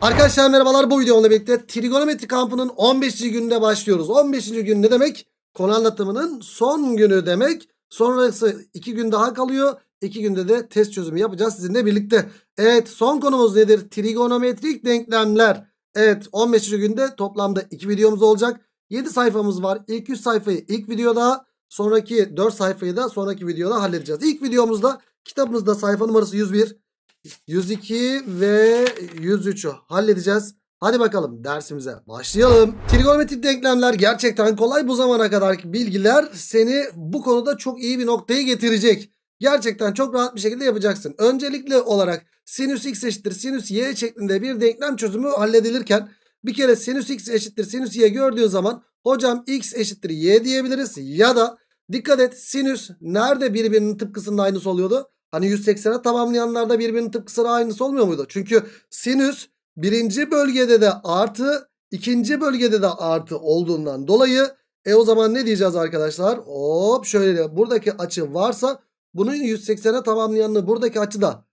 Arkadaşlar merhabalar bu videomla birlikte trigonometri kampının 15. gününe başlıyoruz. 15. gün ne demek? Konu anlatımının son günü demek. Sonrası 2 gün daha kalıyor. 2 günde de test çözümü yapacağız sizinle birlikte. Evet son konumuz nedir? Trigonometrik denklemler. Evet 15. günde toplamda 2 videomuz olacak. 7 sayfamız var. İlk 100 sayfayı ilk videoda sonraki 4 sayfayı da sonraki videoda halledeceğiz. İlk videomuzda kitabımızda sayfa numarası 101. 102 ve 103'ü halledeceğiz. Hadi bakalım dersimize başlayalım. Trigonometrik denklemler gerçekten kolay. Bu zamana kadarki bilgiler seni bu konuda çok iyi bir noktaya getirecek. Gerçekten çok rahat bir şekilde yapacaksın. Öncelikle olarak sinüs x eşittir sinüs y şeklinde bir denklem çözümü halledilirken bir kere sinüs x eşittir sinüs y gördüğün zaman hocam x eşittir y diyebiliriz ya da dikkat et sinüs nerede birbirinin tıpkısında aynısı oluyordu? Hani 180'e tamamlayanlarda birbirinin tıpkı sıra aynısı olmuyor muydu? Çünkü sinüs birinci bölgede de artı ikinci bölgede de artı olduğundan dolayı e o zaman ne diyeceğiz arkadaşlar? Hop şöyle de buradaki açı varsa bunun 180'e tamamlayanını buradaki açı da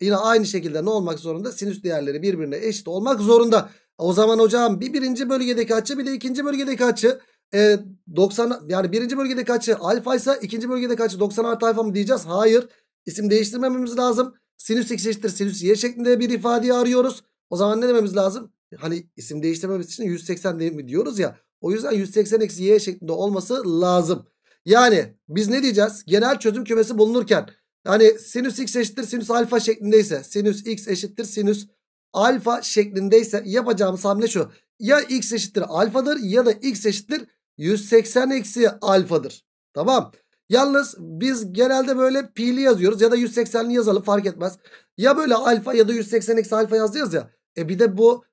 yine aynı şekilde ne olmak zorunda? Sinüs değerleri birbirine eşit olmak zorunda. O zaman hocam bir birinci bölgedeki açı bir de ikinci bölgedeki açı e, 90 yani birinci bölgedeki açı alfa ise ikinci bölgedeki açı 90 artı alfa mı diyeceğiz? Hayır. İsim değiştirmememiz lazım. Sinüs x eşittir sinüs y şeklinde bir ifadeyi arıyoruz. O zaman ne dememiz lazım? Hani isim değiştirmemiz için 180 mi diyoruz ya. O yüzden 180 eksi y şeklinde olması lazım. Yani biz ne diyeceğiz? Genel çözüm kümesi bulunurken yani sinüs x eşittir sinüs alfa şeklindeyse sinüs x eşittir sinüs alfa şeklindeyse yapacağımız hamle şu. Ya x eşittir alfadır ya da x eşittir 180 eksi alfadır. Tamam. Yalnız biz genelde böyle pi'li yazıyoruz ya da 180'li yazalım fark etmez. Ya böyle alfa ya da 180 eksi alfa yazıyoruz ya. E bir de bu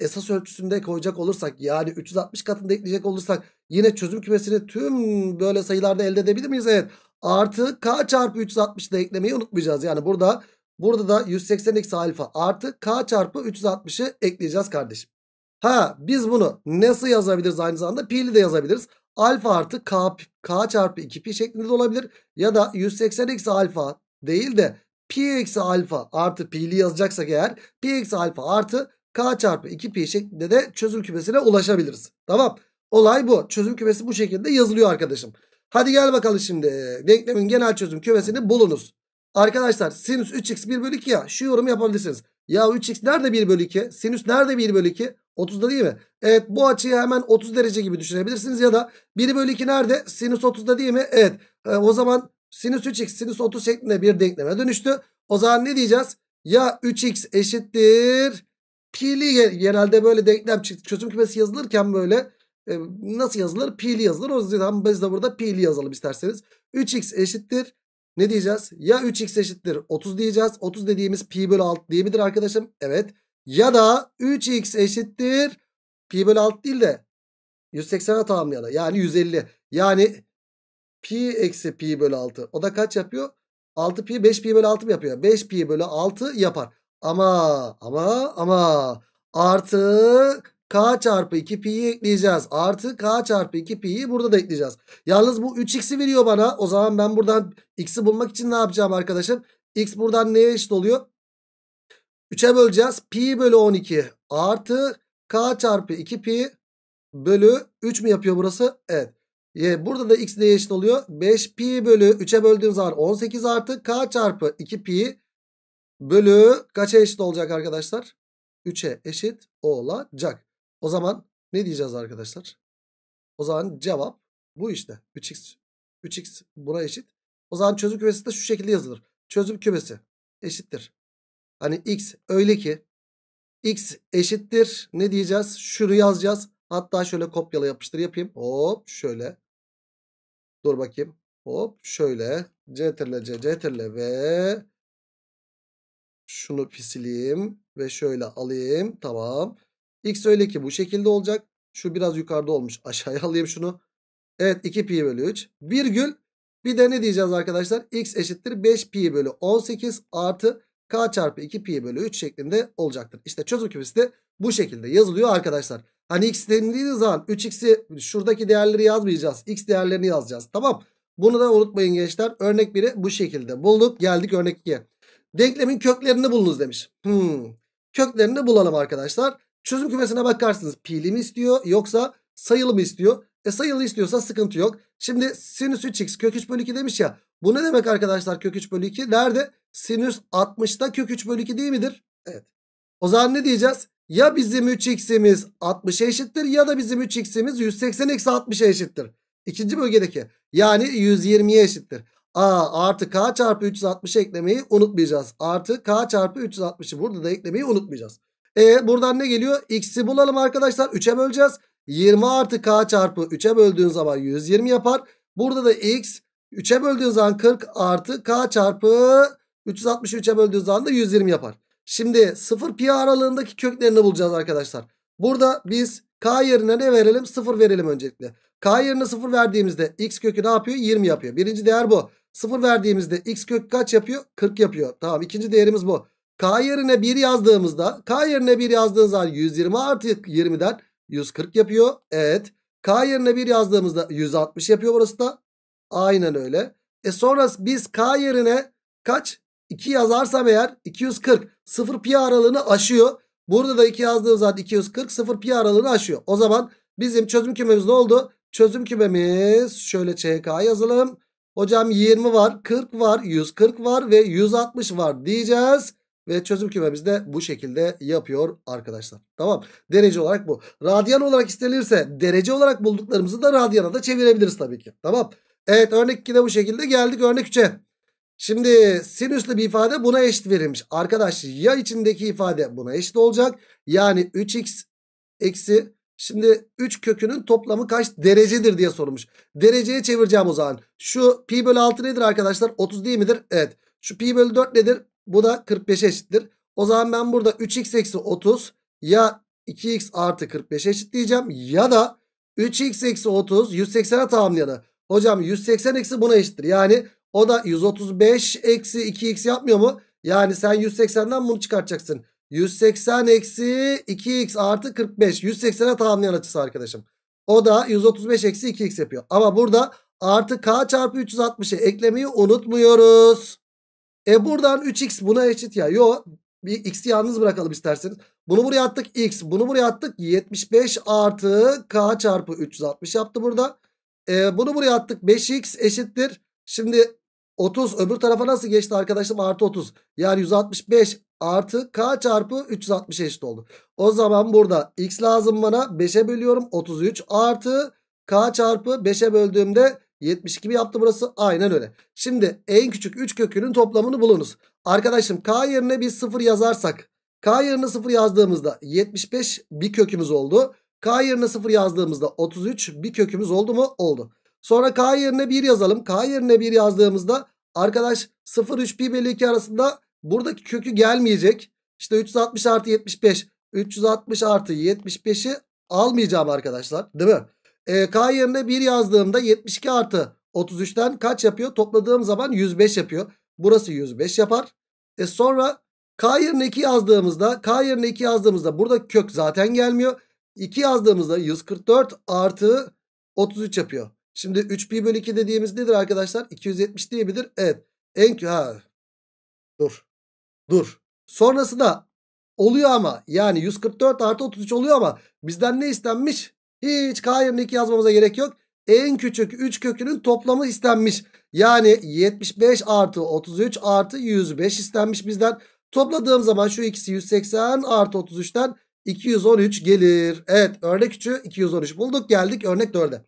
esas ölçüsünde koyacak olursak yani 360 katında ekleyecek olursak yine çözüm kümesini tüm böyle sayılarda elde edebilir miyiz? Evet. Artı k çarpı 360 da eklemeyi unutmayacağız. Yani burada burada da 180 eksi alfa artı k çarpı 360'ı ekleyeceğiz kardeşim. Ha biz bunu nasıl yazabiliriz aynı zamanda? Pi'li de yazabiliriz alfa artı k, k çarpı 2 pi şeklinde de olabilir. Ya da 180 eksi alfa değil de pi eksi alfa artı pi'li yazacaksak eğer pi eksi alfa artı k çarpı 2 pi şeklinde de çözüm kümesine ulaşabiliriz. Tamam. Olay bu. Çözüm kümesi bu şekilde yazılıyor arkadaşım. Hadi gel bakalım şimdi. Denklemin genel çözüm kümesini bulunuz. Arkadaşlar sinüs 3x 1 bölü 2 ya. Şu yorumu yapabilirsiniz. Ya 3x nerede 1 bölü 2? Sinüs nerede 1 bölü 2? 30'da değil mi? Evet bu açıyı hemen 30 derece gibi düşünebilirsiniz. Ya da 1 bölü 2 nerede? Sinüs 30'da değil mi? Evet. E, o zaman sinüs 3x sinüs 30 şeklinde bir denkleme dönüştü. O zaman ne diyeceğiz? Ya 3x eşittir pili genelde böyle denklem çözüm kümesi yazılırken böyle e, nasıl yazılır? Pili yazılır. O yüzden biz de burada pili yazalım isterseniz. 3x eşittir ne diyeceğiz? Ya 3x eşittir 30 diyeceğiz. 30 dediğimiz pi bölü 6 değil midir arkadaşım? Evet ya da 3x eşittir pi bölü 6 değil de 180'e tamamlayana yani 150 yani pi eksi pi bölü 6 o da kaç yapıyor 6 pi 5 pi bölü 6 mı yapıyor 5 pi bölü 6 yapar ama ama ama artı k çarpı 2 pi'yi ekleyeceğiz artı k çarpı 2 pi'yi burada da ekleyeceğiz yalnız bu 3x'i veriyor bana o zaman ben buradan x'i bulmak için ne yapacağım arkadaşım x buradan neye eşit oluyor 3'e böleceğiz. Pi bölü 12 artı k çarpı 2 pi bölü 3 mü yapıyor burası? Evet. E, burada da x neye eşit oluyor? 5 pi bölü 3'e böldüğüm zaman 18 artı k çarpı 2 pi bölü kaça eşit olacak arkadaşlar? 3'e eşit olacak. O zaman ne diyeceğiz arkadaşlar? O zaman cevap bu işte. 3x 3x buna eşit. O zaman çözüm kümesi de şu şekilde yazılır. Çözüm kümesi eşittir. Hani x öyle ki x eşittir ne diyeceğiz? Şunu yazacağız. Hatta şöyle kopyala yapıştır yapayım. Hop şöyle. Dur bakayım. Hop şöyle. Ctrl C Ctrl ve şunu pisileyim ve şöyle alayım. Tamam. X öyle ki bu şekilde olacak. Şu biraz yukarıda olmuş. Aşağıya alayım şunu. Evet 2 pi bölü 3. Virgül. Bir de ne diyeceğiz arkadaşlar? X eşittir 5 pi bölü 18 artı k çarpı 2 pi bölü 3 şeklinde olacaktır. İşte çözüm kümesi de bu şekilde yazılıyor arkadaşlar. Hani x denildiği zaman 3x'i şuradaki değerleri yazmayacağız. X değerlerini yazacağız. Tamam. Bunu da unutmayın gençler. Örnek 1'i bu şekilde bulduk. Geldik örnek 2'ye. Denklemin köklerini bulunuz demiş. Hmm. Köklerini bulalım arkadaşlar. Çözüm kümesine bakarsınız. Pili mi istiyor yoksa sayılı mı istiyor? E sayılı istiyorsa sıkıntı yok. Şimdi sinüs 3x kök 3 bölü 2 demiş ya. Bu ne demek arkadaşlar kök 3 bölü 2? Nerede? Sinüs 60'da kök 3 bölü 2 değil midir? Evet. O zaman ne diyeceğiz? Ya bizim 3x'imiz 60'a eşittir ya da bizim 3x'imiz 180 eksi 60'a eşittir. İkinci bölgedeki. Yani 120'ye eşittir. A artı k çarpı 360'ı eklemeyi unutmayacağız. Artı k çarpı 360'ı burada da eklemeyi unutmayacağız. E buradan ne geliyor? X'i bulalım arkadaşlar. 3'e böleceğiz. 20 artı k çarpı 3'e böldüğün zaman 120 yapar. Burada da x 3'e böldüğün zaman 40 artı k çarpı 363'e böldüğün zaman da 120 yapar. Şimdi 0 pi aralığındaki köklerini bulacağız arkadaşlar. Burada biz k yerine ne verelim? 0 verelim öncelikle. k yerine 0 verdiğimizde x kökü ne yapıyor? 20 yapıyor. Birinci değer bu. 0 verdiğimizde x kök kaç yapıyor? 40 yapıyor. Tamam ikinci değerimiz bu. K yerine 1 yazdığımızda K yerine 1 yazdığınız zaman 120 artı 20'den 140 yapıyor. Evet. K yerine 1 yazdığımızda 160 yapıyor burası da. Aynen öyle. E sonra biz K yerine kaç? 2 yazarsam eğer 240 0 pi aralığını aşıyor. Burada da 2 yazdığım zaman 240 0 pi aralığını aşıyor. O zaman bizim çözüm kümemiz ne oldu? Çözüm kümemiz şöyle CK yazalım. Hocam 20 var, 40 var, 140 var ve 160 var diyeceğiz. Ve çözüm kümemiz de bu şekilde yapıyor arkadaşlar. Tamam. Derece olarak bu. Radyan olarak istenirse derece olarak bulduklarımızı da radyana da çevirebiliriz tabii ki. Tamam. Evet örnek 2'de bu şekilde geldik örnek 3'e. Şimdi sinüslü bir ifade buna eşit verilmiş. Arkadaş ya içindeki ifade buna eşit olacak. Yani 3x eksi şimdi 3 kökünün toplamı kaç derecedir diye sorulmuş. Dereceye çevireceğim o zaman. Şu pi bölü 6 nedir arkadaşlar? 30 değil midir? Evet. Şu pi bölü 4 nedir? Bu da 45'e eşittir. O zaman ben burada 3x eksi 30 ya 2x artı 45 eşitleyeceğim. Ya da 3x eksi 30 180'e tamamlayanı. Hocam 180 eksi buna eşittir. Yani o da 135 eksi 2x yapmıyor mu? Yani sen 180'den bunu çıkartacaksın. 180 eksi 2x artı 45. 180'e tamamlayan açısı arkadaşım. O da 135 eksi 2x yapıyor. Ama burada artı k çarpı 360'ı eklemeyi unutmuyoruz. E buradan 3x buna eşit ya. Yo bir x'i yalnız bırakalım isterseniz. Bunu buraya attık x. Bunu buraya attık 75 artı k çarpı 360 yaptı burada. E, bunu buraya attık 5x eşittir. Şimdi 30 öbür tarafa nasıl geçti arkadaşım artı 30. Yani 165 artı k çarpı 360 eşit oldu. O zaman burada x lazım bana 5'e bölüyorum 33 artı k çarpı 5'e böldüğümde 72 mi yaptı burası? Aynen öyle. Şimdi en küçük 3 kökünün toplamını bulunuz. Arkadaşım k yerine bir 0 yazarsak. K yerine 0 yazdığımızda 75 bir kökümüz oldu. K yerine 0 yazdığımızda 33 bir kökümüz oldu mu? Oldu. Sonra K yerine 1 yazalım. K yerine 1 yazdığımızda arkadaş 0 3 pi bölü 2 arasında buradaki kökü gelmeyecek. İşte 360 artı 75. 360 artı 75'i almayacağım arkadaşlar. Değil mi? E, K yerine 1 yazdığımda 72 artı 33'ten kaç yapıyor? Topladığım zaman 105 yapıyor. Burası 105 yapar. E sonra K yerine 2 yazdığımızda K yerine 2 yazdığımızda burada kök zaten gelmiyor. 2 yazdığımızda 144 artı 33 yapıyor. Şimdi 3pi bölü 2 dediğimiz nedir arkadaşlar? 270 diyebilir. Evet. En ha. Dur. Dur. Sonrası da oluyor ama yani 144 artı 33 oluyor ama bizden ne istenmiş? Hiç K yerine yazmamıza gerek yok. En küçük 3 kökünün toplamı istenmiş. Yani 75 artı 33 artı 105 istenmiş bizden. Topladığım zaman şu ikisi 180 artı 33'ten 213 gelir. Evet örnek 3'ü 213 bulduk geldik örnek 4'e.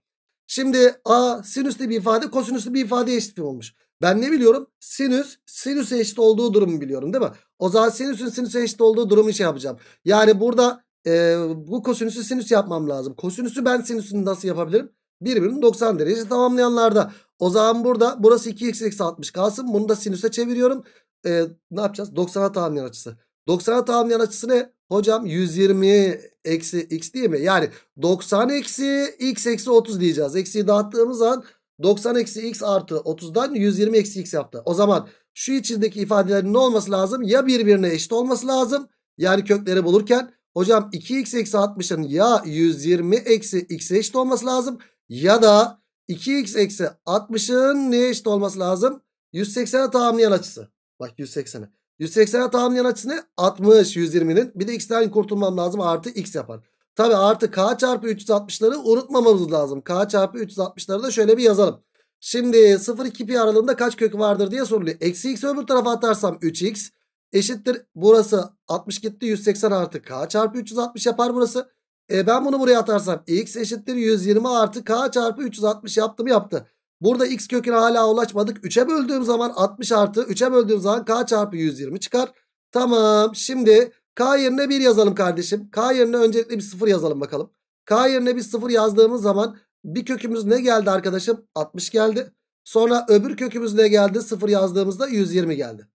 Şimdi a sinüslü bir ifade kosinüslü bir ifade eşit olmuş. Ben ne biliyorum? Sinüs, sinüse eşit olduğu durumu biliyorum değil mi? O zaman sinüsün sinüse eşit olduğu durumu şey yapacağım. Yani burada e, bu kosinüsü sinüs yapmam lazım. Kosinüsü ben sinüsünü nasıl yapabilirim? Birbirini 90 derece tamamlayanlarda. O zaman burada burası 2x eksi 60 kalsın. Bunu da sinüse çeviriyorum. E, ne yapacağız? 90'a tamamlayan açısı. 90'a tamamlayan açısı ne? Hocam 120 eksi x değil mi? Yani 90 eksi x eksi 30 diyeceğiz. Eksiyi dağıttığımız an 90 eksi x artı 30'dan 120 eksi x yaptı. O zaman şu içindeki ifadelerin ne olması lazım? Ya birbirine eşit olması lazım. Yani kökleri bulurken Hocam 2x eksi 60'ın ya 120 eksi x'e eşit olması lazım. Ya da 2x eksi 60'ın neye eşit olması lazım? 180'e tamamlayan açısı. Bak 180'e. 180'e tamamlayan açısı ne? 60 120'nin. Bir de x'ten kurtulmam lazım. Artı x yapar. Tabi artı k çarpı 360'ları unutmamamız lazım. k çarpı 360'ları da şöyle bir yazalım. Şimdi 0-2 pi aralığında kaç kök vardır diye soruluyor. Eksi x öbür tarafa atarsam 3x eşittir. Burası 60 gitti 180 artı k çarpı 360 yapar burası. E ben bunu buraya atarsam x eşittir 120 artı k çarpı 360 yaptım yaptı. Burada x köküne hala ulaşmadık. 3'e böldüğüm zaman 60 artı 3'e böldüğüm zaman k çarpı 120 çıkar. Tamam şimdi k yerine 1 yazalım kardeşim. K yerine öncelikle bir 0 yazalım bakalım. K yerine bir 0 yazdığımız zaman bir kökümüz ne geldi arkadaşım? 60 geldi. Sonra öbür kökümüz ne geldi? 0 yazdığımızda 120 geldi.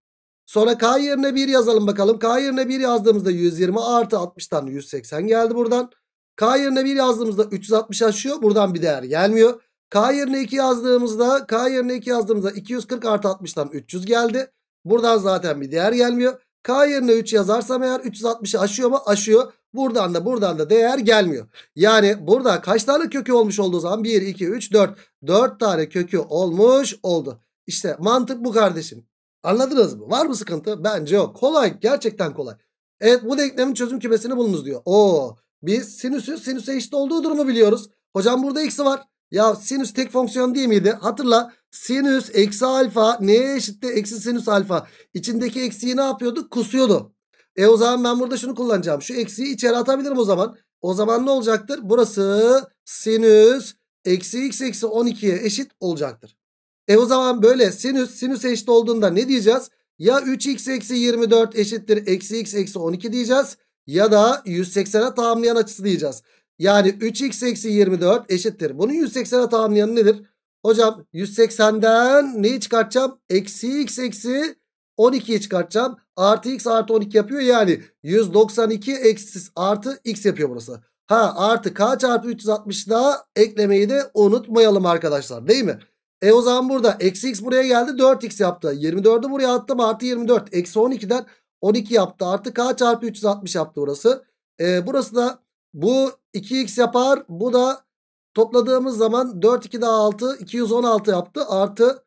Sonra k yerine 1 yazalım bakalım. K yerine 1 yazdığımızda 120 artı 60'tan 180 geldi buradan. K yerine 1 yazdığımızda 360 aşıyor. Buradan bir değer gelmiyor. K yerine 2 yazdığımızda K yerine 2 yazdığımızda 240 artı 60'tan 300 geldi. Buradan zaten bir değer gelmiyor. K yerine 3 yazarsam eğer 360'ı aşıyor mu? Aşıyor. Buradan da buradan da değer gelmiyor. Yani burada kaç tane kökü olmuş olduğu zaman 1, 2, 3, 4. 4 tane kökü olmuş oldu. İşte mantık bu kardeşim. Anladınız mı? Var mı sıkıntı? Bence yok. Kolay. Gerçekten kolay. Evet bu denklemin çözüm kümesini bulunuz diyor. Oo, biz sinüsü sinüse eşit olduğu durumu biliyoruz. Hocam burada x'i var. Ya sinüs tek fonksiyon değil miydi? Hatırla sinüs eksi alfa neye eşitti? Eksi sinüs alfa. İçindeki eksiyi ne yapıyordu? Kusuyordu. E o zaman ben burada şunu kullanacağım. Şu eksiyi içeri atabilirim o zaman. O zaman ne olacaktır? Burası sinüs eksi x eksi 12'ye eşit olacaktır. E o zaman böyle sinüs sinüs eşit olduğunda ne diyeceğiz? Ya 3x eksi 24 eşittir eksi x eksi 12 diyeceğiz. Ya da 180'e tamamlayan açısı diyeceğiz. Yani 3x eksi 24 eşittir. Bunun 180'e tamamlayanı nedir? Hocam 180'den neyi çıkartacağım? Eksi x eksi 12'yi çıkartacağım. Artı x artı 12 yapıyor. Yani 192 eksi artı x yapıyor burası. Ha artı k çarpı 360 da eklemeyi de unutmayalım arkadaşlar değil mi? E o zaman burada eksi x buraya geldi 4x yaptı. 24'ü buraya attım artı 24. Eksi 12'den 12 yaptı. Artı k çarpı 360 yaptı burası. E, burası da bu 2x yapar. Bu da topladığımız zaman 4 2 daha 6 216 yaptı. Artı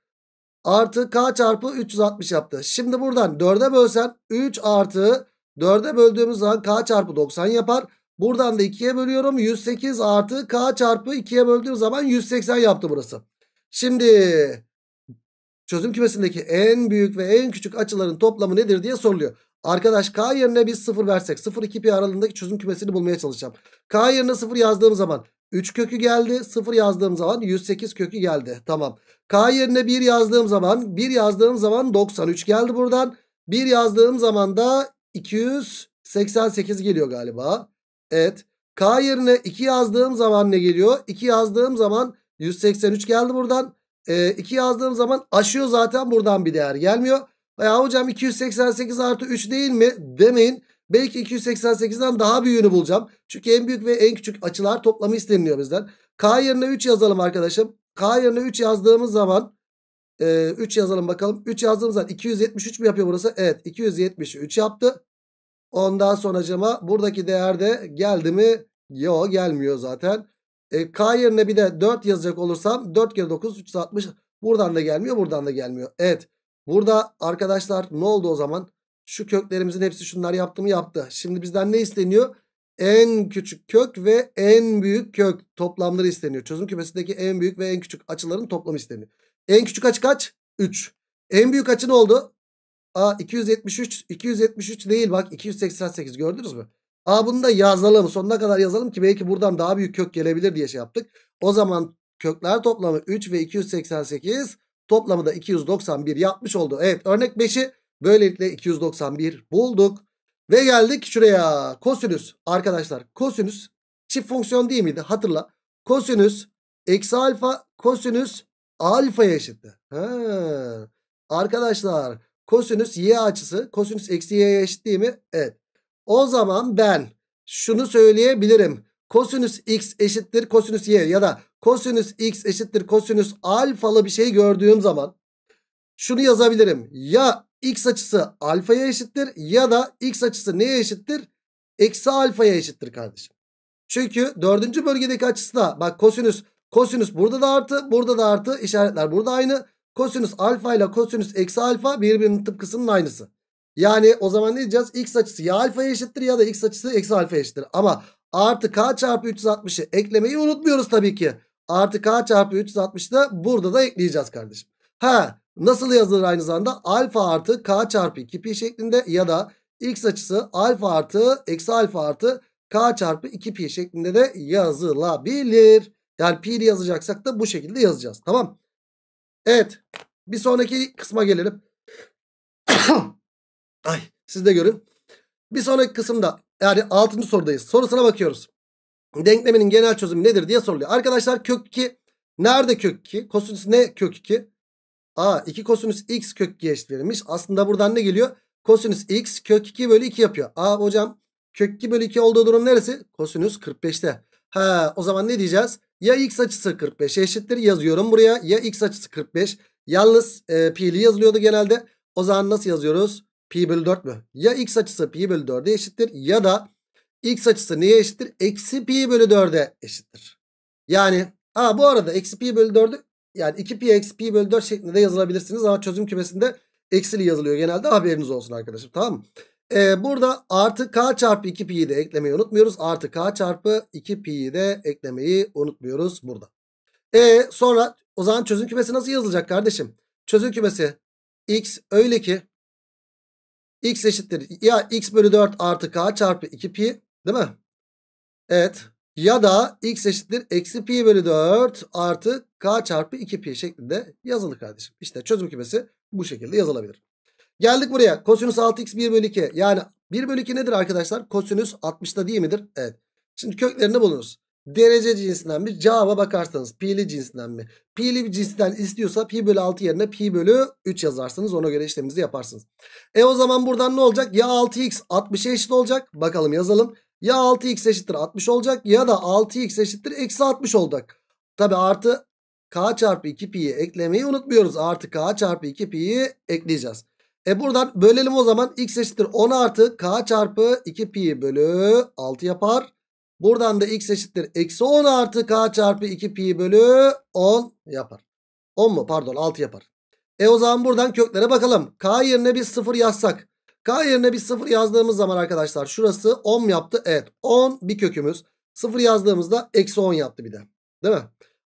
artı k çarpı 360 yaptı. Şimdi buradan 4'e bölsen 3 artı 4'e böldüğümüz zaman k çarpı 90 yapar. Buradan da 2'ye bölüyorum. 108 artı k çarpı 2'ye böldüğüm zaman 180 yaptı burası. Şimdi çözüm kümesindeki en büyük ve en küçük açıların toplamı nedir diye soruluyor. Arkadaş k yerine biz 0 versek 0-2 pi aralığındaki çözüm kümesini bulmaya çalışacağım. K yerine 0 yazdığım zaman 3 kökü geldi. 0 yazdığım zaman 108 kökü geldi. Tamam. K yerine 1 yazdığım zaman 1 yazdığım zaman 93 geldi buradan. 1 yazdığım zaman da 288 geliyor galiba. Evet. K yerine 2 yazdığım zaman ne geliyor? 2 yazdığım zaman 183 geldi buradan. E, 2 yazdığım zaman aşıyor zaten buradan bir değer gelmiyor. E, ya hocam 288 artı 3 değil mi demeyin. Belki 288'den daha büyüğünü bulacağım. Çünkü en büyük ve en küçük açılar toplamı isteniliyor bizden. K yerine 3 yazalım arkadaşım. K yerine 3 yazdığımız zaman e, 3 yazalım bakalım. 3 yazdığımız zaman 273 mi yapıyor burası? Evet 273 yaptı. Ondan cama buradaki değer de geldi mi? Yok gelmiyor zaten. E, K yerine bir de 4 yazacak olursam 4 kere 9 360. Buradan da gelmiyor buradan da gelmiyor. Evet burada arkadaşlar ne oldu o zaman? Şu köklerimizin hepsi şunlar yaptı mı yaptı. Şimdi bizden ne isteniyor? En küçük kök ve en büyük kök toplamları isteniyor. Çözüm kümesindeki en büyük ve en küçük açıların toplamı isteniyor. En küçük açı kaç? 3. En büyük açı ne oldu? Aa 273 273 değil bak 288 gördünüz mü? Ha bunu da yazalım. Sonuna kadar yazalım ki belki buradan daha büyük kök gelebilir diye şey yaptık. O zaman kökler toplamı 3 ve 288 toplamı da 291 yapmış oldu. Evet örnek 5'i böylelikle 291 bulduk. Ve geldik şuraya kosinüs arkadaşlar kosinüs çift fonksiyon değil miydi hatırla. Kosinüs eksi alfa kosinüs alfaya eşitti. Ha. Arkadaşlar kosinüs y açısı kosinüs eksi y'ye eşit değil mi? Evet. O zaman ben şunu söyleyebilirim. Kosinüs x eşittir kosinüs y ya da kosinüs x eşittir kosinüs alfalı bir şey gördüğüm zaman şunu yazabilirim. Ya x açısı alfaya eşittir ya da x açısı neye eşittir? Eksi alfaya eşittir kardeşim. Çünkü dördüncü bölgedeki açısı da bak kosinüs kosinüs burada da artı burada da artı işaretler burada aynı. Kosinüs alfa ile kosinüs eksi alfa birbirinin tıpkısının aynısı. Yani o zaman ne diyeceğiz? X açısı ya alfaya eşittir ya da x açısı eksi alfa eşittir. Ama artı k çarpı 360'ı eklemeyi unutmuyoruz tabii ki. Artı k çarpı 360'ı da burada da ekleyeceğiz kardeşim. Ha nasıl yazılır aynı zamanda? Alfa artı k çarpı 2pi şeklinde ya da x açısı alfa artı eksi alfa artı k çarpı 2pi şeklinde de yazılabilir. Yani pi yazacaksak da bu şekilde yazacağız. Tamam. Evet. Bir sonraki kısma gelelim. Ay siz de görün. Bir sonraki kısımda yani 6. sorudayız. Sorusuna bakıyoruz. Denklemenin genel çözümü nedir diye soruluyor. Arkadaşlar kök 2 nerede kök 2? Kosinüs ne kök 2? A, 2 kosinüs x kök 2 eşit verilmiş. Aslında buradan ne geliyor? Kosinüs x kök 2 bölü 2 yapıyor. A, hocam kök 2 bölü 2 olduğu durum neresi? Kosinüs 45'te. Ha o zaman ne diyeceğiz? Ya x açısı 45 eşittir yazıyorum buraya. Ya x açısı 45. Yalnız e, pili yazılıyordu genelde. O zaman nasıl yazıyoruz? Pi bölü 4 mü? Ya x açısı pi bölü 4'e eşittir ya da x açısı neye eşittir? Eksi pi bölü 4'e eşittir. Yani ha, bu arada eksi pi bölü 4'ü yani 2 pi eksi pi bölü 4 şeklinde de yazılabilirsiniz. Ama çözüm kümesinde eksili yazılıyor genelde haberiniz olsun arkadaşım tamam mı? Ee, burada artı k çarpı 2 pi'yi de eklemeyi unutmuyoruz. Artı k çarpı 2 pi'yi de eklemeyi unutmuyoruz burada. E sonra o zaman çözüm kümesi nasıl yazılacak kardeşim? Çözüm kümesi x öyle ki X eşittir ya x bölü 4 artı k çarpı 2 pi değil mi? Evet. Ya da x eşittir eksi pi bölü 4 artı k çarpı 2 pi şeklinde yazılı kardeşim. İşte çözüm kümesi bu şekilde yazılabilir. Geldik buraya. Kosinüs 6x 1 bölü 2. Yani 1 bölü 2 nedir arkadaşlar? Kosinüs 60'da değil midir? Evet. Şimdi köklerini bulunuz. Derece cinsinden bir cevaba bakarsanız pi'li cinsinden mi? Pi'li bir cinsinden istiyorsa pi bölü 6 yerine pi bölü 3 yazarsınız. Ona göre işleminizi yaparsınız. E o zaman buradan ne olacak? Ya 6x 60'a eşit olacak. Bakalım yazalım. Ya 6x eşittir 60 olacak ya da 6x eşittir eksi 60 olacak. Tabi artı k çarpı 2 pi'yi eklemeyi unutmuyoruz. Artı k çarpı 2 pi'yi ekleyeceğiz. E buradan bölelim o zaman. x eşittir 10 artı k çarpı 2 pi bölü 6 yapar. Buradan da x eşittir. Eksi 10 artı k çarpı 2 pi bölü 10 yapar. 10 mu? Pardon 6 yapar. E o zaman buradan köklere bakalım. K yerine bir 0 yazsak. K yerine bir 0 yazdığımız zaman arkadaşlar şurası 10 yaptı. Evet 10 bir kökümüz. 0 yazdığımızda eksi 10 yaptı bir de. Değil mi?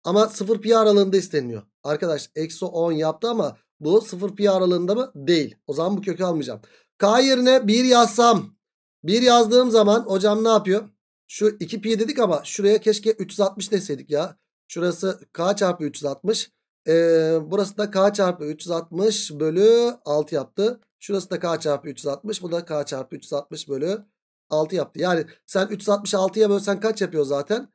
Ama 0 pi aralığında isteniliyor. Arkadaş eksi 10 yaptı ama bu 0 pi aralığında mı? Değil. O zaman bu kökü almayacağım. K yerine 1 yazsam. 1 yazdığım zaman hocam ne yapıyor? Şu 2pi dedik ama şuraya keşke 360 deseydik ya. Şurası k çarpı 360. Ee, burası da k çarpı 360 bölü 6 yaptı. Şurası da k çarpı 360. Bu da k çarpı 360 bölü 6 yaptı. Yani sen 366'ya bölsen kaç yapıyor zaten?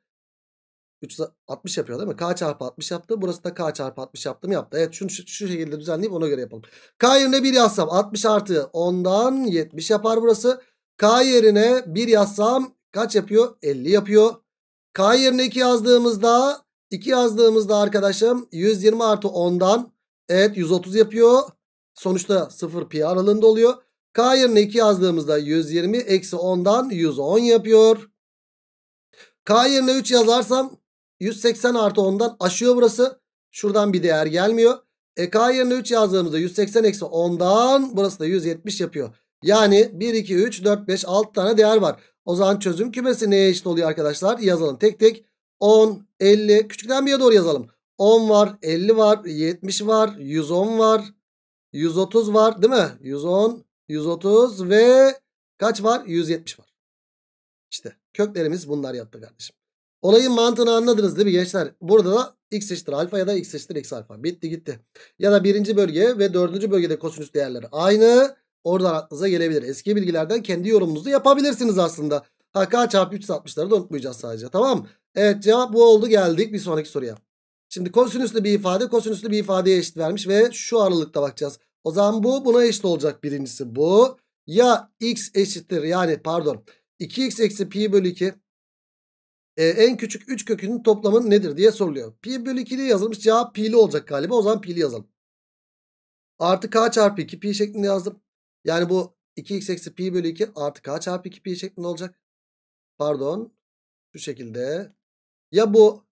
360 yapıyor değil mi? K çarpı 60 yaptı. Burası da K çarpı 60 yaptı mı yaptı. Evet şunu şu, şu şekilde düzenleyip ona göre yapalım. K yerine 1 yazsam 60 artı 10'dan 70 yapar burası. K yerine 1 yazsam kaç yapıyor? 50 yapıyor. K yerine 2 yazdığımızda 2 yazdığımızda arkadaşım 120 artı 10'dan evet 130 yapıyor. Sonuçta 0 pi aralığında oluyor. K yerine 2 yazdığımızda 120 eksi 10'dan 110 yapıyor. K yerine 3 yazarsam 180 artı 10'dan aşıyor burası. Şuradan bir değer gelmiyor. E K yerine 3 yazdığımızda 180 eksi 10'dan burası da 170 yapıyor. Yani 1, 2, 3, 4, 5, 6 tane değer var. O zaman çözüm kümesi neye eşit oluyor arkadaşlar? Yazalım tek tek. 10, 50 küçükten bir'e doğru yazalım. 10 var, 50 var, 70 var, 110 var, 130 var değil mi? 110, 130 ve kaç var? 170 var. İşte köklerimiz bunlar yaptı kardeşim. Olayın mantığını anladınız değil mi gençler? Burada da x eşittir alfa ya da x eşittir eksi alfa. Bitti gitti. Ya da birinci bölge ve dördüncü bölgede kosinüs değerleri aynı. Oradan aklınıza gelebilir. Eski bilgilerden kendi yorumunuzu yapabilirsiniz aslında. Ha k çarpı 360'ları da unutmayacağız sadece. Tamam Evet cevap bu oldu geldik bir sonraki soruya. Şimdi kosinüslü bir ifade kosinüslü bir ifadeye eşit vermiş ve şu aralıkta bakacağız. O zaman bu buna eşit olacak birincisi bu. Ya x eşittir yani pardon 2x eksi pi bölü 2 ee, en küçük 3 kökünün toplamı nedir diye soruluyor. Pi bölü 2'li yazılmış cevap pi'li olacak galiba o zaman pi'li yazalım. Artı k çarpı 2 pi şeklinde yazdım. Yani bu 2x eksi pi bölü 2 artı k çarpı 2 pi şeklinde olacak. Pardon. Şu şekilde. Ya bu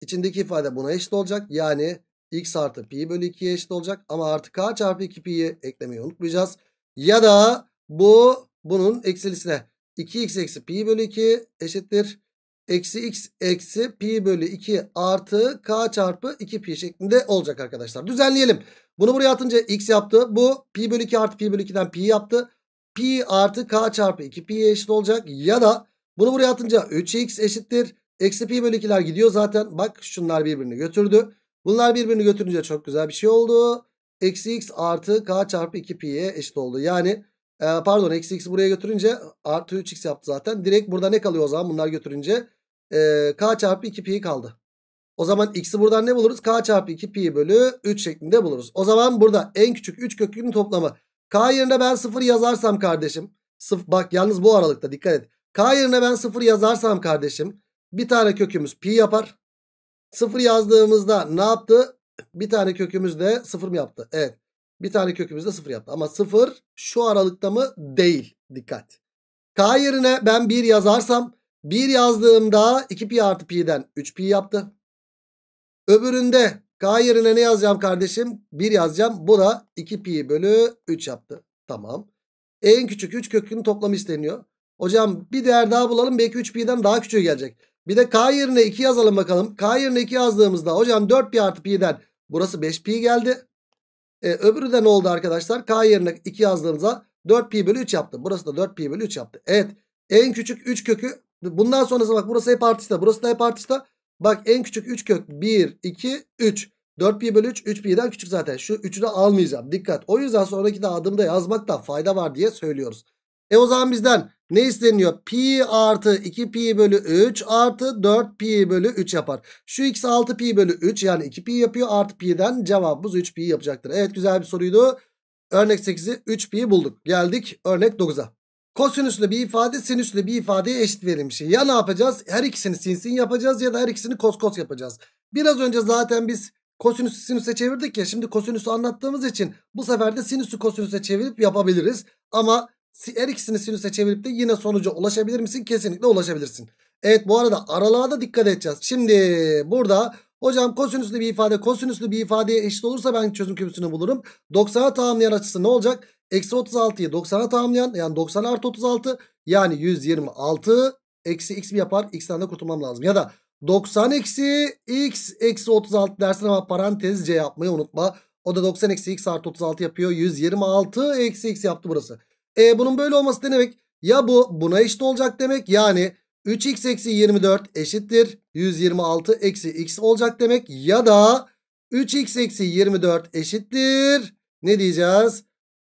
içindeki ifade buna eşit olacak. Yani x artı pi bölü 2'ye eşit olacak. Ama artı k çarpı 2 pi'yi eklemeyi unutmayacağız. Ya da bu bunun eksilisine 2x eksi pi bölü 2 eşittir. Eksi x eksi pi bölü 2 artı k çarpı 2 pi şeklinde olacak arkadaşlar. Düzenleyelim. Bunu buraya atınca x yaptı. Bu pi bölü 2 artı pi bölü 2'den pi yaptı. Pi artı k çarpı 2 pi'ye eşit olacak. Ya da bunu buraya atınca 3x eşittir. Eksi pi bölü 2'ler gidiyor zaten. Bak şunlar birbirini götürdü. Bunlar birbirini götürünce çok güzel bir şey oldu. Eksi x artı k çarpı 2 pi'ye eşit oldu. Yani e, pardon eksi x buraya götürünce artı 3x yaptı zaten. Direkt burada ne kalıyor o zaman bunlar götürünce? E, k çarpı 2 pi kaldı. O zaman x'i buradan ne buluruz? K çarpı 2 pi bölü 3 şeklinde buluruz. O zaman burada en küçük 3 kökünün toplamı. K yerine ben 0 yazarsam kardeşim. Sıf bak yalnız bu aralıkta dikkat et. K yerine ben 0 yazarsam kardeşim. Bir tane kökümüz pi yapar. 0 yazdığımızda ne yaptı? Bir tane kökümüz de 0 mı yaptı? Evet. Bir tane kökümüz de 0 yaptı. Ama 0 şu aralıkta mı? Değil. Dikkat. K yerine ben 1 yazarsam 1 yazdığımda 2 pi artı pi'den 3 pi yaptı. Öbüründe K yerine ne yazacağım kardeşim? 1 yazacağım. Bu da 2 pi bölü 3 yaptı. Tamam. En küçük 3 kökünün toplamı isteniyor. Hocam bir değer daha bulalım. Belki 3 pi'den daha küçüğü gelecek. Bir de K yerine 2 yazalım bakalım. K yerine 2 yazdığımızda hocam 4 pi artı pi'den burası 5 pi geldi. Ee, öbürü de ne oldu arkadaşlar? K yerine 2 yazdığımızda 4 pi bölü 3 yaptı. Burası da 4 pi bölü 3 yaptı. Evet. En küçük 3 kökü. Bundan sonrası bak burası hep artışta. Burası da hep artışta. Bak en küçük 3 kök 1, 2, 3. 4 pi bölü 3 3 pi'den küçük zaten. Şu de almayacağım. Dikkat. O yüzden sonraki de adımda yazmakta fayda var diye söylüyoruz. E o zaman bizden ne isteniyor? Pi artı 2 pi bölü 3 artı 4 pi bölü 3 yapar. Şu x 6 pi bölü 3 yani 2 pi yapıyor. Artı pi'den cevabımız 3 pi yapacaktır. Evet güzel bir soruydu. Örnek 8'i 3 pi bulduk. Geldik örnek 9'a. Kosinüslü bir ifade sinüslü bir ifadeye eşit verilmiş. Ya ne yapacağız? Her ikisini sin sin yapacağız ya da her ikisini kos kos yapacağız. Biraz önce zaten biz kosinüsü sinüse çevirdik ya. Şimdi kosinüsü anlattığımız için bu sefer de sinüsü kosinüse çevirip yapabiliriz. Ama her ikisini sinüse çevirip de yine sonuca ulaşabilir misin? Kesinlikle ulaşabilirsin. Evet bu arada aralığa da dikkat edeceğiz. Şimdi burada hocam kosinüslü bir ifade kosinüslü bir ifadeye eşit olursa ben çözüm kübüsünü bulurum. 90'a tamamlayan açısı ne olacak? Eksi 36'yı 90'a tamamlayan yani 90 artı 36 yani 126 eksi x mi yapar? X'ten de kurtulmam lazım. Ya da 90 eksi x eksi 36 dersin ama parantez c yapmayı unutma. O da 90 eksi x artı 36 yapıyor. 126 eksi x yaptı burası. E bunun böyle olması ne demek? Ya bu buna eşit olacak demek. Yani 3x eksi 24 eşittir. 126 eksi x olacak demek. Ya da 3x eksi 24 eşittir. Ne diyeceğiz?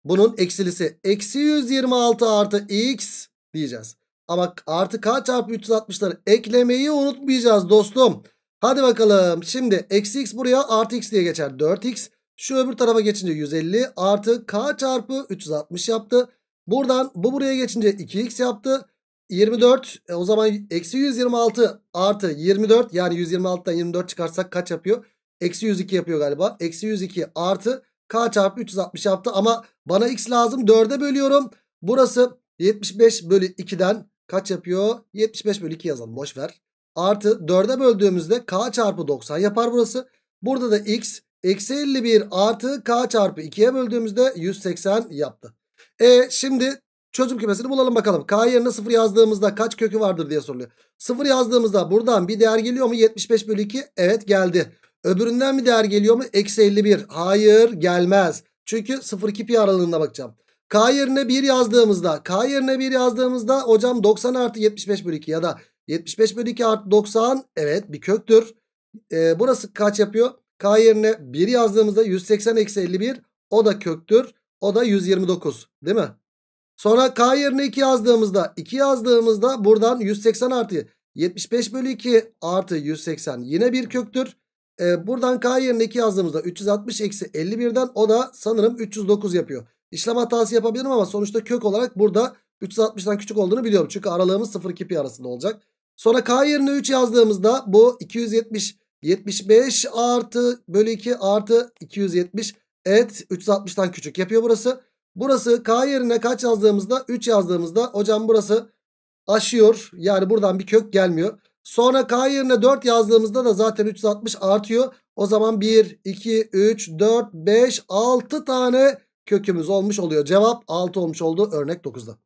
Bunun eksilisi eksi 126 artı x diyeceğiz. Ama artı k çarpı 360'ları eklemeyi unutmayacağız dostum. Hadi bakalım şimdi eksi x buraya artı x diye geçer 4x. Şu öbür tarafa geçince 150 artı k çarpı 360 yaptı. Buradan bu buraya geçince 2x yaptı. 24 e, o zaman eksi 126 artı 24 yani 126'dan 24 çıkarsak kaç yapıyor? Eksi 102 yapıyor galiba. Eksi 102 artı k çarpı 360 yaptı ama bana x lazım 4'e bölüyorum. Burası 75 bölü 2'den kaç yapıyor? 75 bölü 2 yazalım boş ver. Artı 4'e böldüğümüzde k çarpı 90 yapar burası. Burada da x eksi 51 artı k çarpı 2'ye böldüğümüzde 180 yaptı. E şimdi çözüm kümesini bulalım bakalım. K yerine 0 yazdığımızda kaç kökü vardır diye soruluyor. 0 yazdığımızda buradan bir değer geliyor mu? 75 bölü 2 evet geldi. Öbüründen bir değer geliyor mu? Eksi 51 hayır gelmez. Çünkü 0-2 pi aralığında bakacağım. K yerine 1 yazdığımızda K yerine 1 yazdığımızda hocam 90 artı 75 bölü 2 ya da 75 bölü 2 artı 90 evet bir köktür. Ee, burası kaç yapıyor? K yerine 1 yazdığımızda 180 eksi 51 o da köktür. O da 129 değil mi? Sonra K yerine 2 yazdığımızda 2 yazdığımızda buradan 180 artı 75 bölü 2 artı 180 yine bir köktür. E, buradan k yerine 2 yazdığımızda 360 eksi 51'den o da sanırım 309 yapıyor. İşlem hatası yapabilirim ama sonuçta kök olarak burada 360'dan küçük olduğunu biliyorum. Çünkü aralığımız 0-2 pi arasında olacak. Sonra k yerine 3 yazdığımızda bu 270 75 artı bölü 2 artı 270 et 360'dan küçük yapıyor burası. Burası k yerine kaç yazdığımızda 3 yazdığımızda hocam burası aşıyor. Yani buradan bir kök gelmiyor. Sonra k yerine 4 yazdığımızda da zaten 360 artıyor. O zaman 1, 2, 3, 4, 5, 6 tane kökümüz olmuş oluyor. Cevap 6 olmuş oldu örnek 9'da.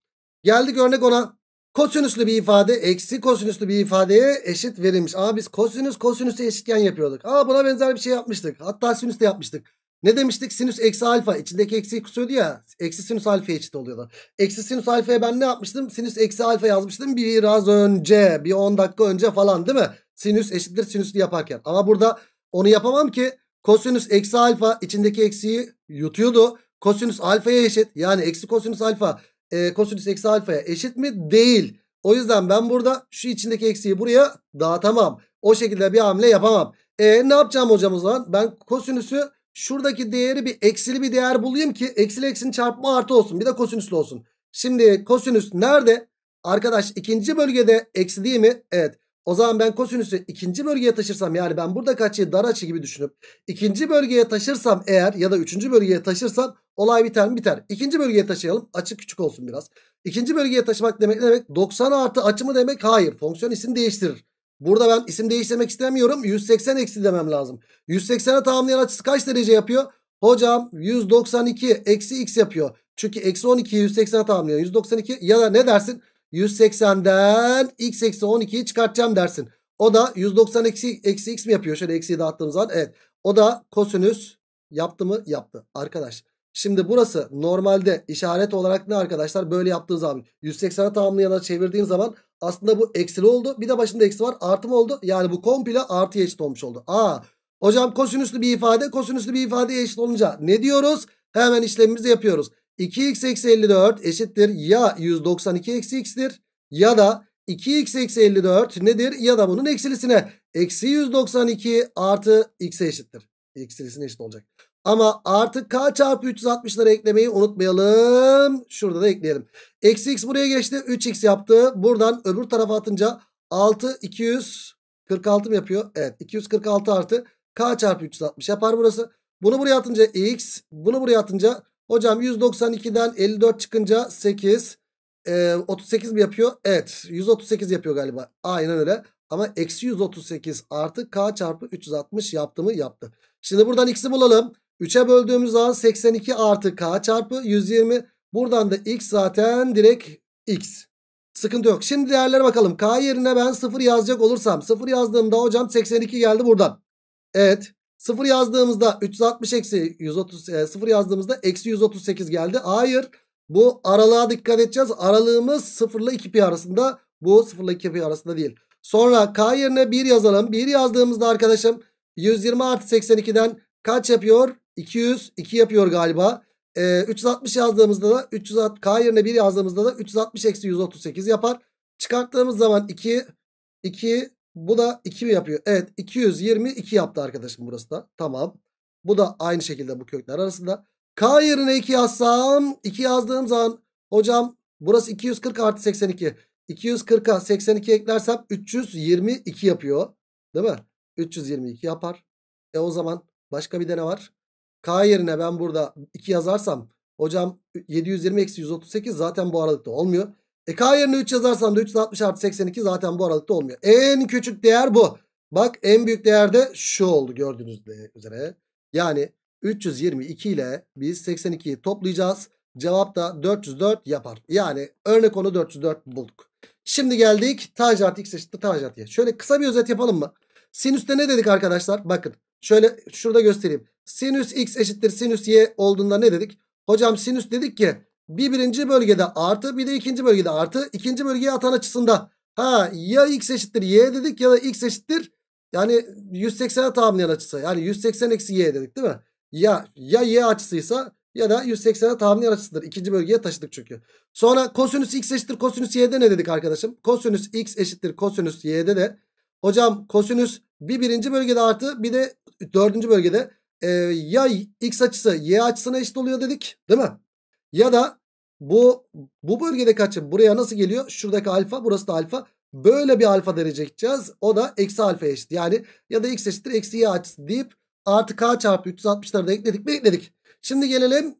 Geldik örnek 10'a. Kosinüslü bir ifade eksi kosinüslü bir ifadeye eşit verilmiş. Aa biz kosinüs kosinüsü eşitken yapıyorduk. Aa buna benzer bir şey yapmıştık. Hatta sinüs de yapmıştık. Ne demiştik? Sinüs eksi alfa. içindeki eksiyi kusuyordu ya. Eksi sinüs alfa eşit oluyorlar. Eksi sinüs alfaya ben ne yapmıştım? Sinüs eksi alfa yazmıştım biraz önce. Bir 10 dakika önce falan değil mi? Sinüs eşittir sinüslü yaparken. Ama burada onu yapamam ki. Kosinüs eksi alfa içindeki eksiyi yutuyordu. Kosinüs alfaya eşit. Yani eksi kosinüs alfa e, kosinüs eksi alfaya eşit mi? Değil. O yüzden ben burada şu içindeki eksiyi buraya dağıtamam. O şekilde bir hamle yapamam. E ne yapacağım hocam o zaman? Ben kosinüsü Şuradaki değeri bir eksili bir değer bulayım ki eksili eksinin çarpma artı olsun. Bir de kosinüslü olsun. Şimdi kosinüs nerede? Arkadaş ikinci bölgede eksi değil mi? Evet. O zaman ben kosinüsü ikinci bölgeye taşırsam yani ben burada kaçıyı dar açı gibi düşünüp ikinci bölgeye taşırsam eğer ya da üçüncü bölgeye taşırsam olay biter mi biter. İkinci bölgeye taşıyalım açı küçük olsun biraz. İkinci bölgeye taşımak demek ne demek? 90 artı açı mı demek? Hayır fonksiyon isim değiştirir. Burada ben isim değiştirmek istemiyorum. 180 eksi demem lazım. 180'e tamamlayan açısı kaç derece yapıyor? Hocam 192 eksi x yapıyor. Çünkü eksi 12'yi 180'e tamamlıyor. 192 ya da ne dersin? 180'den x eksi 12'yi çıkartacağım dersin. O da 190 eksi, eksi x mi yapıyor? Şöyle eksiyi dağıttığım zaman. Evet. O da kosinüs yaptı mı? Yaptı. Arkadaş. Şimdi burası normalde işaret olarak ne arkadaşlar? Böyle yaptığın zaman 180'e tamamlayana çevirdiğim zaman aslında bu eksili oldu. Bir de başında eksi var. Artı mı oldu? Yani bu komple artıya eşit olmuş oldu. Aa hocam kosinüslü bir ifade kosinüslü bir ifade eşit olunca ne diyoruz? Hemen işlemimizi yapıyoruz. 2x eksi 54 eşittir ya 192 eksi x'tir ya da 2x eksi 54 nedir? Ya da bunun eksilisine. Eksi 192 artı x'e eşittir. Eksilisine eşit olacak. Ama artık k çarpı 360'ları eklemeyi unutmayalım. Şurada da ekleyelim. Eksi x buraya geçti. 3x yaptı. Buradan öbür tarafa atınca 6 246 mı yapıyor? Evet 246 artı k çarpı 360 yapar burası. Bunu buraya atınca x. Bunu buraya atınca hocam 192'den 54 çıkınca 8. E, 38 mi yapıyor? Evet 138 yapıyor galiba. Aynen öyle. Ama eksi 138 artı k çarpı 360 yaptı mı? Yaptı. Şimdi buradan x'i bulalım. 3'e böldüğümüz zaman 82 artı k çarpı 120. Buradan da x zaten direkt x. Sıkıntı yok. Şimdi değerlere bakalım. K yerine ben 0 yazacak olursam 0 yazdığımda hocam 82 geldi buradan. Evet. 0 yazdığımızda 360 eksi 130 e, 0 yazdığımızda eksi 138 geldi. Hayır. Bu aralığa dikkat edeceğiz. Aralığımız 0 ile 2 pi arasında. Bu 0 ile 2 pi arasında değil. Sonra K yerine 1 yazalım. 1 yazdığımızda arkadaşım 120 artı 82'den kaç yapıyor? 202 yapıyor galiba. Ee, 360 yazdığımızda da 360 K yerine 1 yazdığımızda da 360 eksi 138 yapar. Çıkarttığımız zaman 2 2 bu da 2 mi yapıyor? Evet 222 yaptı arkadaşım burası da. Tamam. Bu da aynı şekilde bu kökler arasında. K yerine 2 yazsam 2 yazdığım zaman hocam burası 240 artı 82. 240'a 82 eklersem 322 yapıyor. Değil mi? 322 yapar. E o zaman başka bir de ne var? K yerine ben burada 2 yazarsam hocam 720 eksi 138 zaten bu aralıkta olmuyor. E K yerine 3 yazarsam da 360 artı 82 zaten bu aralıkta olmuyor. En küçük değer bu. Bak en büyük değer de şu oldu gördüğünüz üzere. Yani 322 ile biz 82'yi toplayacağız. Cevap da 404 yapar. Yani örnek onu 404 bulduk. Şimdi geldik tanjant x eşittir tanjant y. Şöyle kısa bir özet yapalım mı? Sinüste ne dedik arkadaşlar? Bakın Şöyle şurada göstereyim. Sinüs x eşittir sinüs y olduğunda ne dedik? Hocam sinüs dedik ki bir birinci bölgede artı bir de ikinci bölgede artı. ikinci bölgeye atan açısında ha ya x eşittir y dedik ya da x eşittir yani 180'e tamamlayan açısı. Yani 180 eksi y dedik değil mi? Ya ya y açısıysa ya da 180'e tamamlayan açısıdır. İkinci bölgeye taşıdık çünkü. Sonra kosinüs x eşittir kosinüs y'de ne dedik arkadaşım? Kosinüs x eşittir kosinüs y'de de hocam kosinüs bir birinci bölgede artı bir de dördüncü bölgede e, ya x açısı y açısına eşit oluyor dedik değil mi? Ya da bu bu bölgede kaçı buraya nasıl geliyor? Şuradaki alfa burası da alfa. Böyle bir alfa derece gideceğiz. O da eksi alfa eşit. Yani ya da x eşittir eksi y açısı deyip artı k çarpı 360'ları da ekledik mi? Ekledik. Şimdi gelelim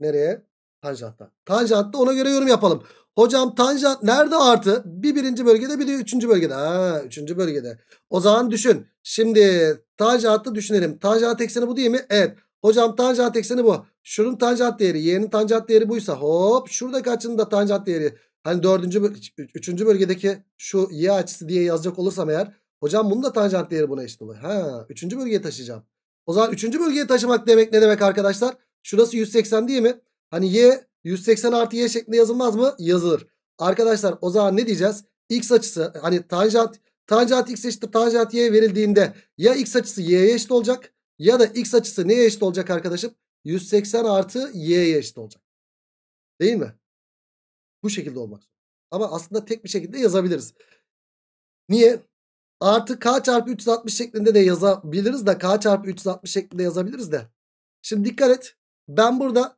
nereye? Tanjantta. Tanjantta ona göre yorum yapalım. Hocam tanjant nerede artı? Bir birinci bölgede bir de üçüncü bölgede. Ha, üçüncü bölgede. O zaman düşün. Şimdi tanjantı düşünelim. Tanjant ekseni bu değil mi? Evet. Hocam tanjant ekseni bu. Şunun tanjant değeri. Y'nin tanjant değeri buysa hop. Şurada kaçının da tanjant değeri. Hani dördüncü, üçüncü bölgedeki şu y açısı diye yazacak olursam eğer. Hocam bunun da tanjant değeri buna eşit oluyor. Ha, üçüncü bölgeye taşıyacağım. O zaman üçüncü bölgeye taşımak demek ne demek arkadaşlar? Şurası 180 değil mi? Hani y 180 artı y şeklinde yazılmaz mı? Yazılır. Arkadaşlar o zaman ne diyeceğiz? X açısı hani tanjant tanjant x eşittir tanjant y verildiğinde ya x açısı y'ye eşit olacak ya da x açısı neye eşit olacak arkadaşım? 180 artı y'ye eşit olacak. Değil mi? Bu şekilde olmak Ama aslında tek bir şekilde yazabiliriz. Niye? Artı k çarpı 360 şeklinde de yazabiliriz de k çarpı 360 şeklinde yazabiliriz de. Şimdi dikkat et. Ben burada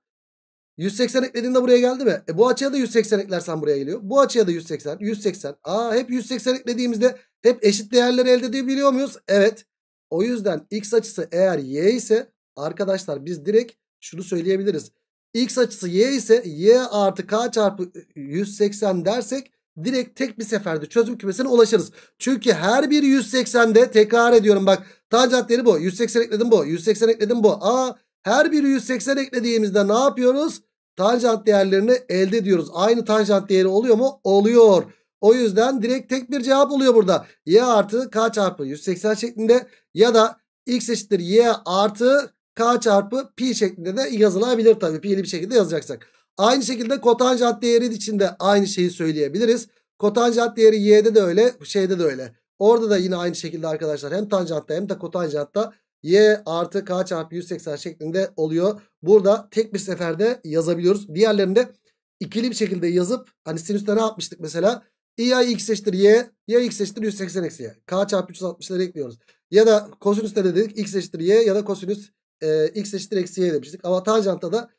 180 eklediğinde buraya geldi mi? E bu açıya da 180 eklersen buraya geliyor. Bu açıya da 180, 180. Aa hep 180 eklediğimizde hep eşit değerleri elde edebiliyor muyuz? Evet. O yüzden x açısı eğer y ise arkadaşlar biz direkt şunu söyleyebiliriz. x açısı y ise y artı k çarpı 180 dersek direkt tek bir seferde çözüm kümesine ulaşırız. Çünkü her bir 180'de tekrar ediyorum bak tangentleri bu. 180 ekledim bu. 180 ekledim bu. Aa her bir 180 eklediğimizde ne yapıyoruz? Tanjant değerlerini elde ediyoruz. Aynı tanjant değeri oluyor mu? Oluyor. O yüzden direkt tek bir cevap oluyor burada. Y artı K çarpı 180 şeklinde ya da X eşittir Y artı K çarpı pi şeklinde de yazılabilir tabii. Pi'li bir şekilde yazacaksak. Aynı şekilde kotanjant değeri için de aynı şeyi söyleyebiliriz. Kotanjant değeri y'de de öyle, şeyde de öyle. Orada da yine aynı şekilde arkadaşlar hem tanjantta hem de kotanjantta y artı k çarpı 180 şeklinde oluyor. Burada tek bir seferde yazabiliyoruz. Diğerlerinde ikili bir şekilde yazıp hani sinüste ne yapmıştık mesela? ya x eşittir y ya x eşittir 180 eksi y. K çarpı 360'ları ekliyoruz. Ya da kosinüste de dedik x eşittir y ya da kosinüs e, x eşittir eksi y demiştik. Ama tanjantta da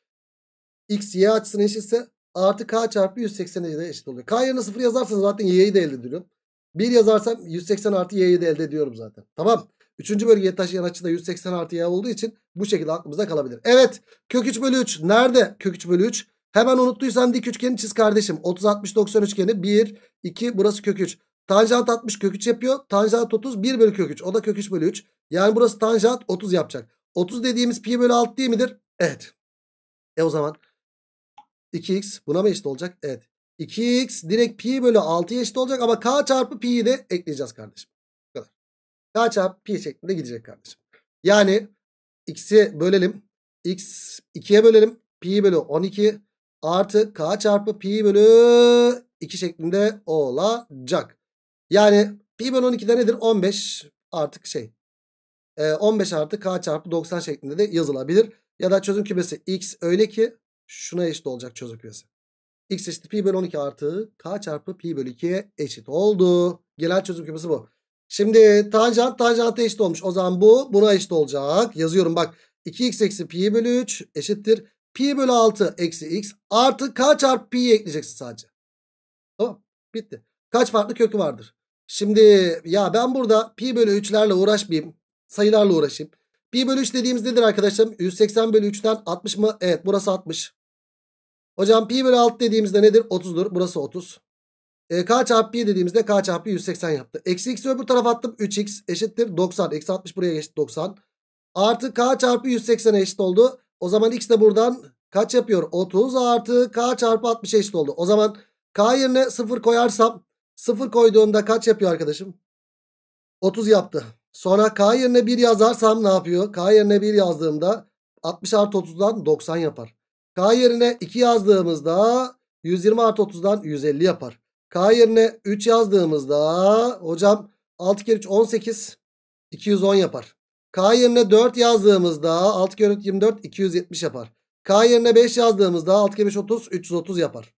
x y açısının eşitse artı k çarpı 180 de eşit oluyor. K yerine 0 yazarsanız zaten y'yi de elde ediyorum. 1 yazarsam 180 artı y'yi de elde ediyorum zaten. Tamam. Üçüncü bölgeye taşıyan açı da 180 artı y olduğu için bu şekilde aklımızda kalabilir. Evet kök 3 bölü 3 nerede kök 3 bölü 3? Hemen unuttuysan dik üçgeni çiz kardeşim. 30 60 90 üçgeni 1 2 burası kök 3. Tanjant 60 kök 3 yapıyor. Tanjant 30 1 bölü kök 3. O da kök 3 bölü 3. Yani burası tanjant 30 yapacak. 30 dediğimiz pi bölü 6 değil midir? Evet. E o zaman 2x buna mı eşit olacak? Evet. 2x direkt pi bölü 6'ya eşit olacak ama k çarpı pi'yi de ekleyeceğiz kardeşim. K çarpı pi şeklinde gidecek kardeşim. Yani x'i bölelim. x 2'ye bölelim. Pi bölü 12 artı k çarpı pi bölü 2 şeklinde olacak. Yani pi bölü 12'de nedir? 15 artık şey 15 e, artı k çarpı 90 şeklinde de yazılabilir. Ya da çözüm kümesi x öyle ki şuna eşit olacak çözüm kümesi. x eşit pi bölü 12 artı k çarpı pi bölü 2'ye eşit oldu. Genel çözüm kümesi bu. Şimdi tanjant tanjanta eşit olmuş. O zaman bu buna eşit olacak. Yazıyorum bak 2x eksi pi bölü 3 eşittir. Pi bölü 6 eksi x artı k çarpı pi ekleyeceksin sadece. Tamam bitti. Kaç farklı kökü vardır? Şimdi ya ben burada pi bölü 3'lerle uğraşmayayım. Sayılarla uğraşayım. Pi bölü 3 dediğimiz nedir arkadaşlarım? 180 bölü 3'ten 60 mı? Evet burası 60. Hocam pi bölü 6 dediğimizde nedir? 30'dur. Burası 30. E, k çarpı y dediğimizde k çarpı 180 yaptı. Eksi x'i öbür tarafa attım. 3x eşittir 90. Eksi 60 buraya eşit 90. Artı k çarpı 180 eşit oldu. O zaman x de buradan kaç yapıyor? 30 artı k çarpı 60 eşit oldu. O zaman k yerine 0 koyarsam 0 koyduğumda kaç yapıyor arkadaşım? 30 yaptı. Sonra k yerine 1 yazarsam ne yapıyor? k yerine 1 yazdığımda 60 artı 30'dan 90 yapar. k yerine 2 yazdığımızda 120 artı 30'dan 150 yapar. K yerine 3 yazdığımızda hocam 6 kere 3 18 210 yapar. K yerine 4 yazdığımızda 6 kere 24 270 yapar. K yerine 5 yazdığımızda 6 kere 5 30 330 yapar.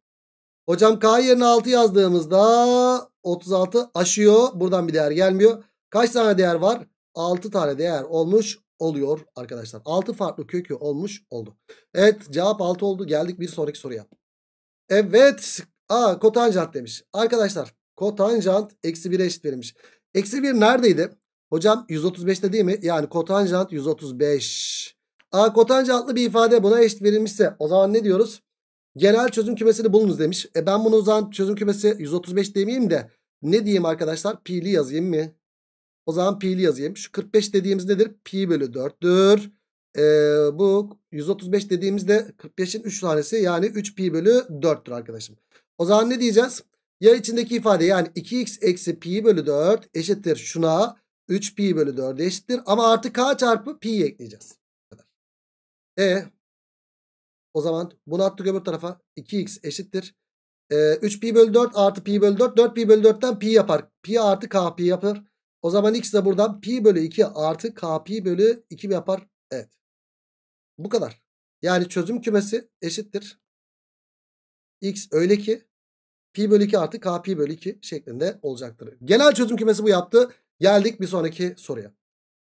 Hocam K yerine 6 yazdığımızda 36 aşıyor. Buradan bir değer gelmiyor. Kaç tane değer var? 6 tane değer olmuş oluyor arkadaşlar. 6 farklı kökü olmuş oldu. Evet cevap 6 oldu. Geldik bir sonraki soruya. Evet Aa kotanjant demiş. Arkadaşlar kotanjant eksi 1'e eşit verilmiş. Eksi 1 neredeydi? Hocam 135'te değil mi? Yani kotanjant 135. A kotanjantlı bir ifade buna eşit verilmişse o zaman ne diyoruz? Genel çözüm kümesini bulunuz demiş. E ben bunu o zaman çözüm kümesi 135 demeyeyim de ne diyeyim arkadaşlar? Pi'li yazayım mı? O zaman pi'li yazayım. Şu 45 dediğimiz nedir? Pi bölü 4'tür. Ee, bu 135 dediğimizde 45'in 3 tanesi yani 3 pi bölü 4'tür arkadaşım. O zaman ne diyeceğiz? Ya içindeki ifade yani 2x eksi pi bölü 4 eşittir şuna 3 pi bölü 4 eşittir. Ama artı k çarpı pi ekleyeceğiz. E o zaman bunu attık öbür tarafa 2x eşittir. E, 3 pi bölü 4 artı pi bölü 4 4 pi bölü 4'ten pi yapar. Pi artı k pi yapar. O zaman x de buradan pi bölü 2 artı k pi bölü 2 yapar? Evet. Bu kadar. Yani çözüm kümesi eşittir. x öyle ki Pi bölü 2 artı K pi bölü 2 şeklinde olacaktır. Genel çözüm kümesi bu yaptı. Geldik bir sonraki soruya.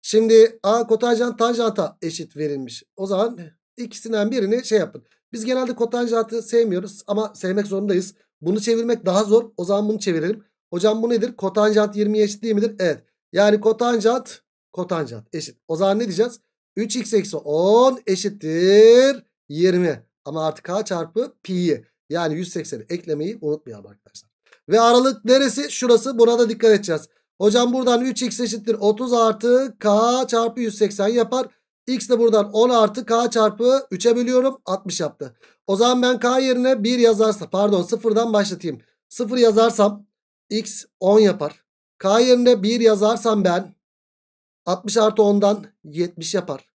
Şimdi A kotanjant tanjanta eşit verilmiş. O zaman ikisinden birini şey yapın. Biz genelde kotanjantı sevmiyoruz ama sevmek zorundayız. Bunu çevirmek daha zor. O zaman bunu çevirelim. Hocam bu nedir? Kotanjant 20 eşit değil midir? Evet. Yani kotanjant kotanjant eşit. O zaman ne diyeceğiz? 3x eksi 10 eşittir 20. Ama artık k çarpı pi'yi. Yani 180'i eklemeyi unutmayalım arkadaşlar. Ve aralık neresi? Şurası. Buna da dikkat edeceğiz. Hocam buradan 3x eşittir 30 artı k çarpı 180 yapar. X de buradan 10 artı k çarpı 3'e bölüyorum 60 yaptı. O zaman ben k yerine 1 yazarsa pardon 0'dan başlatayım. 0 yazarsam x 10 yapar. K yerine 1 yazarsam ben 60 artı 10'dan 70 yapar.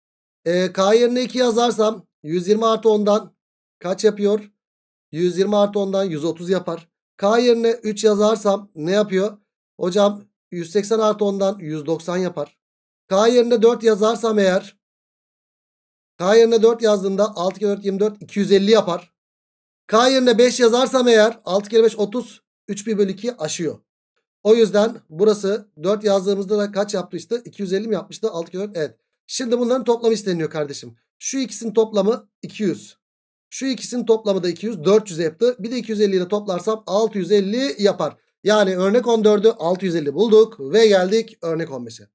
E, k yerine 2 yazarsam 120 artı 10'dan kaç yapıyor? 120 artı 10'dan 130 yapar. K yerine 3 yazarsam ne yapıyor? Hocam 180 artı 10'dan 190 yapar. K yerine 4 yazarsam eğer K yerine 4 yazdığımda 6 kere 4 24 250 yapar. K yerine 5 yazarsam eğer 6 kere 5 30 3 bölü 2 aşıyor. O yüzden burası 4 yazdığımızda da kaç yapmıştı? 250 mi yapmıştı? 6 kere 4 evet. Şimdi bunların toplamı isteniyor kardeşim. Şu ikisinin toplamı 200. Şu ikisinin toplamı da 200. 400 yaptı. Bir de 250 ile toplarsam 650 yapar. Yani örnek 14'ü 650 bulduk. Ve geldik örnek 15'e.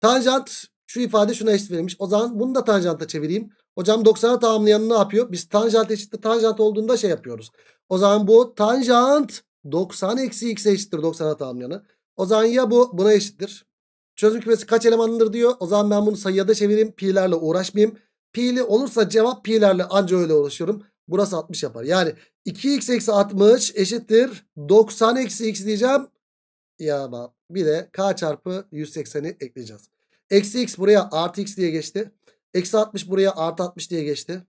Tanjant şu ifade şuna eşit verilmiş. O zaman bunu da tanjanta çevireyim. Hocam 90'a tamamlayan ne yapıyor? Biz tanjant eşittir tanjant olduğunda şey yapıyoruz. O zaman bu tanjant 90 eksi x'e eşittir 90'a tamamlayanı. O zaman ya bu buna eşittir. Çözüm kümesi kaç elemanlıdır diyor. O zaman ben bunu sayıya da çevireyim. Pi'lerle uğraşmayayım. Pili olursa cevap pilerle anca öyle uğraşıyorum. Burası 60 yapar. Yani 2x eksi 60 eşittir 90 eksi x diyeceğim. Ya ama bir de k çarpı 180'i ekleyeceğiz. Eksi x buraya artı x diye geçti. Eksi 60 buraya artı 60 diye geçti.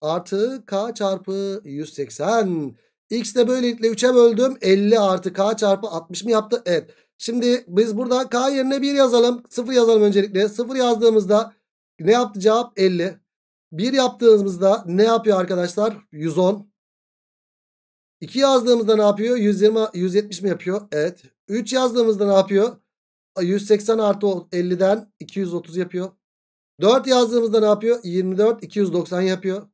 Artı k çarpı 180. X de böylelikle 3'e böldüm. 50 artı k çarpı 60 mı yaptı? Evet. Şimdi biz burada k yerine 1 yazalım. 0 yazalım öncelikle. 0 yazdığımızda ne yaptı cevap? 50. 1 yaptığımızda ne yapıyor arkadaşlar? 110. 2 yazdığımızda ne yapıyor? 120, 170 mi yapıyor? Evet. 3 yazdığımızda ne yapıyor? 180 artı 50'den 230 yapıyor. 4 yazdığımızda ne yapıyor? 24, 290 yapıyor.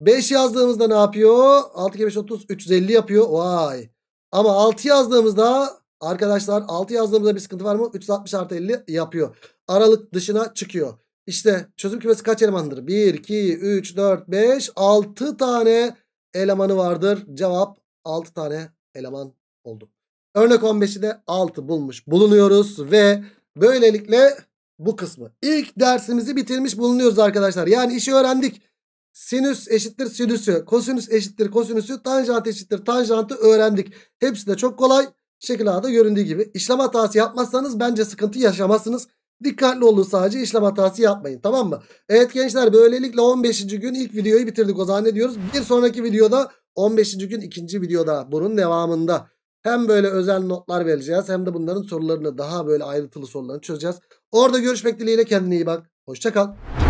5 yazdığımızda ne yapıyor? 6 kere 5 30 350 yapıyor. Vay. Ama 6 yazdığımızda arkadaşlar 6 yazdığımızda bir sıkıntı var mı? 360 artı 50 yapıyor. Aralık dışına çıkıyor. İşte çözüm kümesi kaç elemandır? 1, 2, 3, 4, 5, 6 tane elemanı vardır. Cevap 6 tane eleman oldu. Örnek 15'i de 6 bulmuş bulunuyoruz ve böylelikle bu kısmı. ilk dersimizi bitirmiş bulunuyoruz arkadaşlar. Yani işi öğrendik. Sinüs eşittir sinüsü, kosinüs eşittir kosinüsü, tanjant eşittir tanjantı öğrendik. Hepsi de çok kolay. Şekil A'da göründüğü gibi. İşlem hatası yapmazsanız bence sıkıntı yaşamazsınız. Dikkatli olun sadece işlem hatası yapmayın tamam mı? Evet gençler böylelikle 15. gün ilk videoyu bitirdik o zannediyoruz Bir sonraki videoda 15. gün ikinci videoda bunun devamında hem böyle özel notlar vereceğiz hem de bunların sorularını daha böyle ayrıntılı sorularını çözeceğiz. Orada görüşmek dileğiyle kendine iyi bak. Hoşçakal.